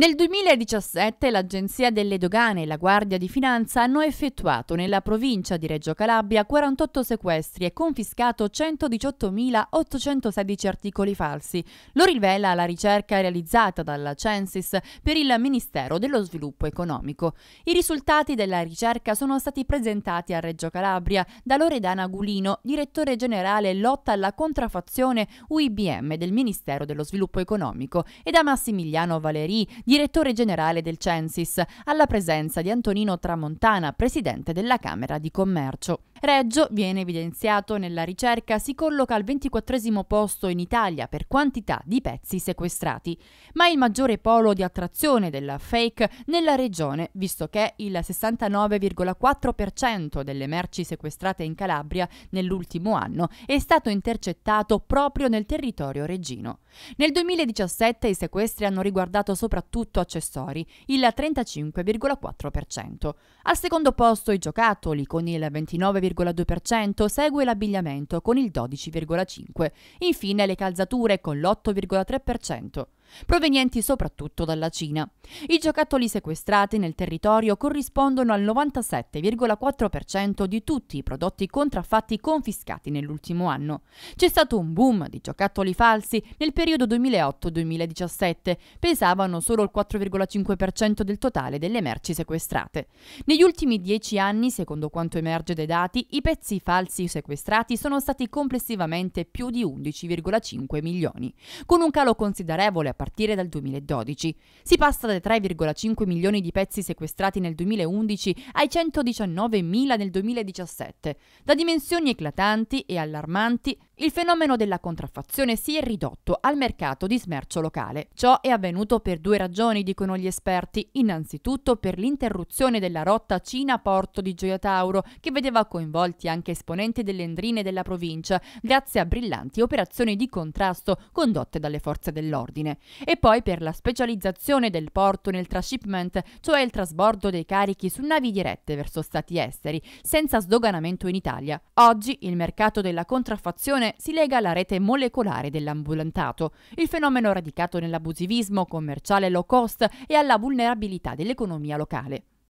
Nel 2017 l'Agenzia delle Dogane e la Guardia di Finanza hanno effettuato nella provincia di Reggio Calabria 48 sequestri e confiscato 118.816 articoli falsi. Lo rivela la ricerca realizzata dalla Censis per il Ministero dello Sviluppo Economico. I risultati della ricerca sono stati presentati a Reggio Calabria da Loredana Gulino, direttore generale lotta alla contraffazione UIBM del Ministero dello Sviluppo Economico, e da Massimiliano Valeri direttore generale del Censis, alla presenza di Antonino Tramontana, presidente della Camera di Commercio. Reggio viene evidenziato nella ricerca, si colloca al 24 posto in Italia per quantità di pezzi sequestrati, ma il maggiore polo di attrazione della fake nella regione, visto che il 69,4% delle merci sequestrate in Calabria nell'ultimo anno è stato intercettato proprio nel territorio reggino. Nel 2017 i sequestri hanno riguardato soprattutto accessori, il 35,4%. Al secondo posto i giocattoli con il 29,4%, 9,2%, segue l'abbigliamento con il 12,5%, infine le calzature con l'8,3% provenienti soprattutto dalla Cina. I giocattoli sequestrati nel territorio corrispondono al 97,4% di tutti i prodotti contraffatti confiscati nell'ultimo anno. C'è stato un boom di giocattoli falsi nel periodo 2008-2017, pesavano solo il 4,5% del totale delle merci sequestrate. Negli ultimi dieci anni, secondo quanto emerge dai dati, i pezzi falsi sequestrati sono stati complessivamente più di 11,5 milioni, con un calo considerevole partire dal 2012. Si passa dai 3,5 milioni di pezzi sequestrati nel 2011 ai 119 mila nel 2017. Da dimensioni eclatanti e allarmanti il fenomeno della contraffazione si è ridotto al mercato di smercio locale. Ciò è avvenuto per due ragioni, dicono gli esperti. Innanzitutto per l'interruzione della rotta Cina-Porto di Gioia Tauro, che vedeva coinvolti anche esponenti delle endrine della provincia, grazie a brillanti operazioni di contrasto condotte dalle forze dell'ordine. E poi per la specializzazione del porto nel trashipment, cioè il trasbordo dei carichi su navi dirette verso stati esteri, senza sdoganamento in Italia. Oggi il mercato della contraffazione prostituzione si lega alla rete molecolare dell'ambulantato, il fenomeno radicato nell'abusivismo commerciale low cost e alla vulnerabilità dell'economia locale.